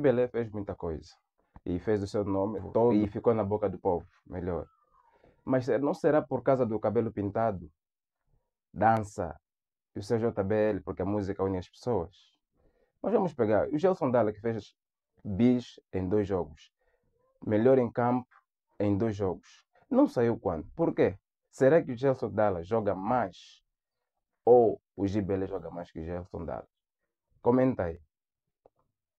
Belé fez muita coisa e fez o seu nome todo e ficou na boca do povo, melhor. Mas eh, não será por causa do cabelo pintado, dança e o seu JBL, porque a música une as pessoas. Mas vamos pegar o Gelson Dalla, que fez bis em dois jogos, melhor em campo em dois jogos. Não saiu quando? Por quê? Será que o Gelson Dalla joga mais? Ou o Gibelé joga mais que o Gelson Dalla? Comenta aí.